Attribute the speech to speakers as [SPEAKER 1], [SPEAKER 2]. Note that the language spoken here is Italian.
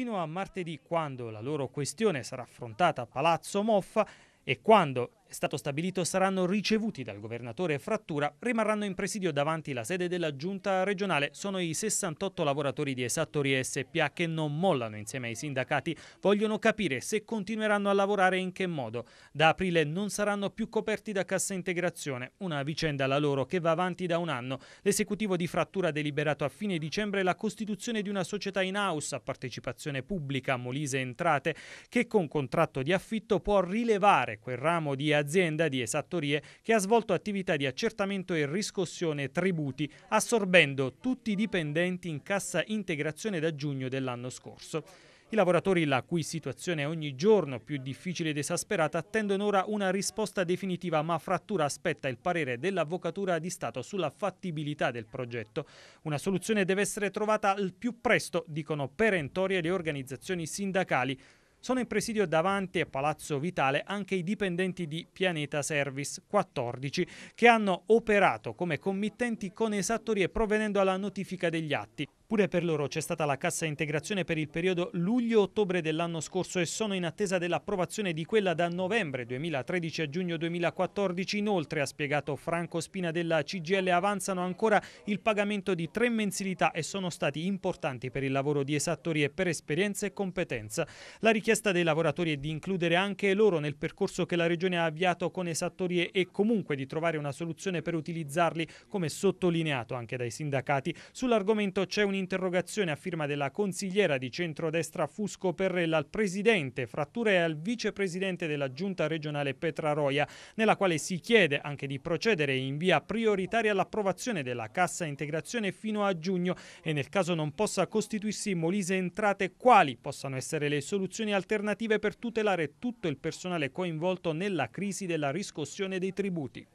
[SPEAKER 1] fino a martedì quando la loro questione sarà affrontata a Palazzo Moffa e quando è stato stabilito saranno ricevuti dal governatore Frattura, rimarranno in presidio davanti la sede della giunta regionale. Sono i 68 lavoratori di Esattori SPA che non mollano insieme ai sindacati, vogliono capire se continueranno a lavorare e in che modo. Da aprile non saranno più coperti da cassa integrazione, una vicenda la loro che va avanti da un anno. L'esecutivo di Frattura ha deliberato a fine dicembre la costituzione di una società in house a partecipazione pubblica Molise Entrate che con contratto di affitto può rilevare quel ramo di azienda di esattorie che ha svolto attività di accertamento e riscossione tributi, assorbendo tutti i dipendenti in cassa integrazione da giugno dell'anno scorso. I lavoratori, la cui situazione è ogni giorno più difficile ed esasperata, attendono ora una risposta definitiva, ma frattura aspetta il parere dell'Avvocatura di Stato sulla fattibilità del progetto. Una soluzione deve essere trovata al più presto, dicono perentorie le organizzazioni sindacali. Sono in presidio davanti a Palazzo Vitale anche i dipendenti di Pianeta Service 14 che hanno operato come committenti con esattorie provvedendo alla notifica degli atti. Pure per loro c'è stata la cassa integrazione per il periodo luglio-ottobre dell'anno scorso e sono in attesa dell'approvazione di quella da novembre 2013 a giugno 2014. Inoltre, ha spiegato Franco Spina della CGL, avanzano ancora il pagamento di tre mensilità e sono stati importanti per il lavoro di esattorie per esperienza e competenza. La richiesta dei lavoratori è di includere anche loro nel percorso che la Regione ha avviato con esattorie e comunque di trovare una soluzione per utilizzarli, come sottolineato anche dai sindacati. Sull'argomento c'è un un'interrogazione a firma della consigliera di centrodestra Fusco Perrella al presidente Frattura e al vicepresidente della giunta regionale Petra Roia, nella quale si chiede anche di procedere in via prioritaria all'approvazione della cassa integrazione fino a giugno e nel caso non possa costituirsi Molise entrate quali possano essere le soluzioni alternative per tutelare tutto il personale coinvolto nella crisi della riscossione dei tributi.